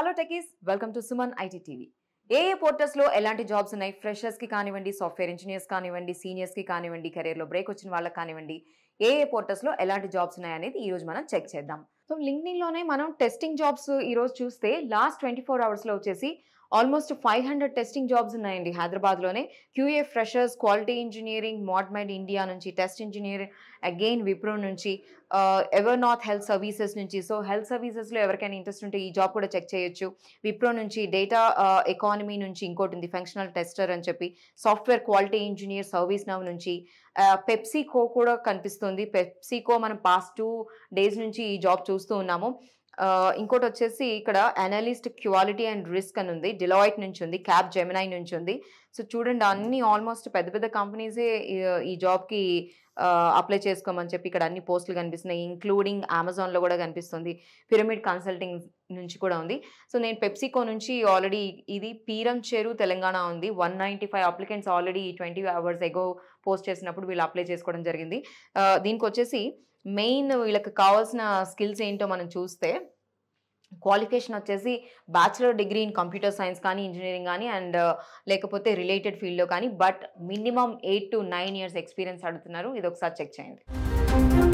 hello techies welcome to Suman IT TV ఏ ఏ పోర్టల్స్లో ఎలాంటి జాబ్స్ ఉన్నాయి ఫ్రెషర్స్కి కానివ్వండి సాఫ్ట్వేర్ ఇంజనీర్స్ కానివ్వండి సీనియర్స్కి కానివ్వండి కెరీర్లో బ్రేక్ వచ్చిన వాళ్ళకి కానివ్వండి ఏ ఏ పోర్టల్స్లో ఎలాంటి జాబ్స్ ఉన్నాయనేది ఈరోజు మనం చెక్ చేద్దాం సో లోనే మనం టెస్టింగ్ జాబ్స్ ఈరోజు చూస్తే లాస్ట్ ట్వంటీ ఫోర్ అవర్స్లో వచ్చేసి almost five hundred testing jobs ఉన్నాయండి హైదరాబాద్లోనే క్యూఏ ఫ్రెషర్స్ క్వాలిటీ ఇంజనీరింగ్ మైడ్ ఇండియా నుంచి టెస్ట్ ఇంజనీరింగ్ అగైన్ విప్రో నుంచి నాత్ హెల్త్ సర్వీసెస్ నుంచి సో హెల్త్ సర్వీసెస్లో ఎవరికైనా ఇంట్రెస్ట్ ఉంటే ఈ జాబ్ కూడా చెక్ చేయొచ్చు విప్రో నుంచి డేటా ఎకానమీ నుంచి ఇంకోటి ఉంది ఫంక్షనల్ టెస్టర్ అని చెప్పి software quality engineer service now నుంచి పెప్సీకో కూడా కనిపిస్తుంది పెప్సీకో మనం పాస్ట్ టూ డేస్ నుంచి ఈ జాబ్ చూస్తూ ఉన్నాము ఇంకోటి వచ్చేసి ఇక్కడ అనలిస్ట్ క్వాలిటీ అండ్ రిస్క్ అని ఉంది డిలాయిట్ నుంచి ఉంది క్యాబ్ జెమినై నుంచి ఉంది సో చూడండి అన్ని ఆల్మోస్ట్ పెద్ద పెద్ద కంపెనీసే ఈ జాబ్కి అప్లై చేసుకోమని చెప్పి ఇక్కడ అన్ని పోస్టులు కనిపిస్తున్నాయి ఇంక్లూడింగ్ అమెజాన్లో కూడా కనిపిస్తుంది పిరమిడ్ కన్సల్టింగ్ నుంచి కూడా ఉంది సో నేను పెప్సికో నుంచి ఆల్రెడీ ఇది పీరం చేరు తెలంగాణ ఉంది one ninety five applicants already twenty hours ago post చేసినప్పుడు వీళ్ళు అప్లై చేసుకోవడం జరిగింది దీనికి వచ్చేసి మెయిన్ వీళ్ళకి కావాల్సిన స్కిల్స్ ఏంటో మనం చూస్తే క్వాలిఫికేషన్ వచ్చేసి bachelor degree in computer science కానీ ఇంజనీరింగ్ కానీ అండ్ uh, లేకపోతే రిలేటెడ్ ఫీల్డ్లో కానీ but minimum eight to nine years experience అడుగుతున్నారు ఇది ఒకసారి చెక్ చేయండి